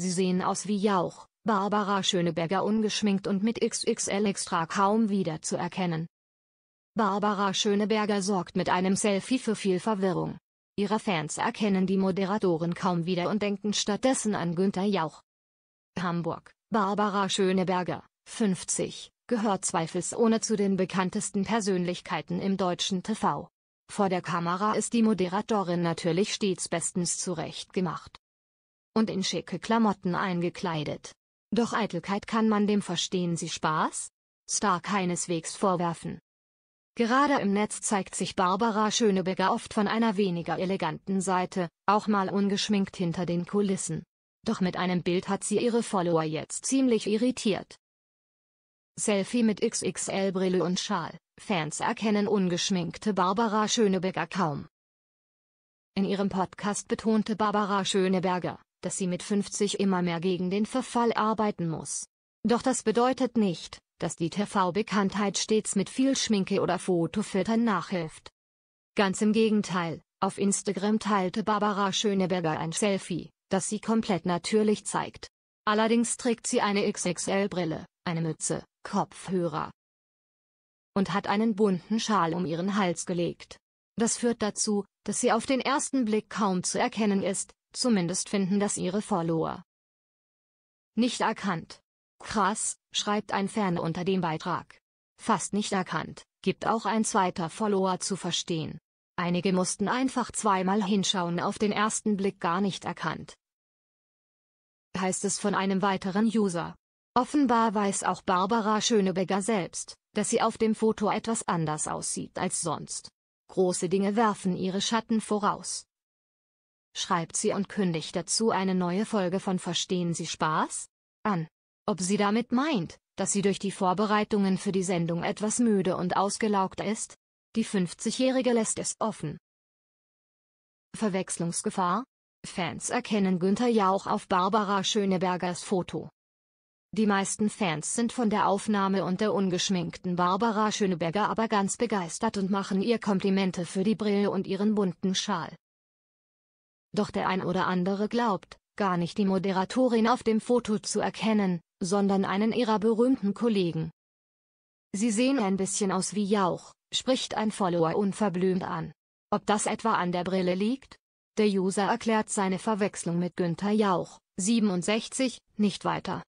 Sie sehen aus wie Jauch, Barbara Schöneberger ungeschminkt und mit XXL extra kaum wiederzuerkennen. Barbara Schöneberger sorgt mit einem Selfie für viel Verwirrung. Ihre Fans erkennen die Moderatorin kaum wieder und denken stattdessen an Günther Jauch. Hamburg, Barbara Schöneberger, 50, gehört zweifelsohne zu den bekanntesten Persönlichkeiten im deutschen TV. Vor der Kamera ist die Moderatorin natürlich stets bestens zurechtgemacht und in schicke Klamotten eingekleidet. Doch Eitelkeit kann man dem Verstehen Sie Spaß? Star keineswegs vorwerfen. Gerade im Netz zeigt sich Barbara Schöneberger oft von einer weniger eleganten Seite, auch mal ungeschminkt hinter den Kulissen. Doch mit einem Bild hat sie ihre Follower jetzt ziemlich irritiert. Selfie mit XXL-Brille und Schal, Fans erkennen ungeschminkte Barbara Schöneberger kaum. In ihrem Podcast betonte Barbara Schöneberger, dass sie mit 50 immer mehr gegen den Verfall arbeiten muss. Doch das bedeutet nicht, dass die TV-Bekanntheit stets mit viel Schminke oder Fotofiltern nachhilft. Ganz im Gegenteil, auf Instagram teilte Barbara Schöneberger ein Selfie, das sie komplett natürlich zeigt. Allerdings trägt sie eine XXL-Brille, eine Mütze, Kopfhörer und hat einen bunten Schal um ihren Hals gelegt. Das führt dazu, dass sie auf den ersten Blick kaum zu erkennen ist, Zumindest finden das ihre Follower. Nicht erkannt. Krass, schreibt ein Fan unter dem Beitrag. Fast nicht erkannt, gibt auch ein zweiter Follower zu verstehen. Einige mussten einfach zweimal hinschauen auf den ersten Blick gar nicht erkannt. Heißt es von einem weiteren User. Offenbar weiß auch Barbara Schönebegger selbst, dass sie auf dem Foto etwas anders aussieht als sonst. Große Dinge werfen ihre Schatten voraus schreibt sie und kündigt dazu eine neue Folge von Verstehen Sie Spaß? an. Ob sie damit meint, dass sie durch die Vorbereitungen für die Sendung etwas müde und ausgelaugt ist? Die 50-Jährige lässt es offen. Verwechslungsgefahr? Fans erkennen Günther Jauch auf Barbara Schönebergers Foto. Die meisten Fans sind von der Aufnahme und der ungeschminkten Barbara Schöneberger aber ganz begeistert und machen ihr Komplimente für die Brille und ihren bunten Schal. Doch der ein oder andere glaubt, gar nicht die Moderatorin auf dem Foto zu erkennen, sondern einen ihrer berühmten Kollegen. Sie sehen ein bisschen aus wie Jauch, spricht ein Follower unverblümt an. Ob das etwa an der Brille liegt? Der User erklärt seine Verwechslung mit Günther Jauch, 67, nicht weiter.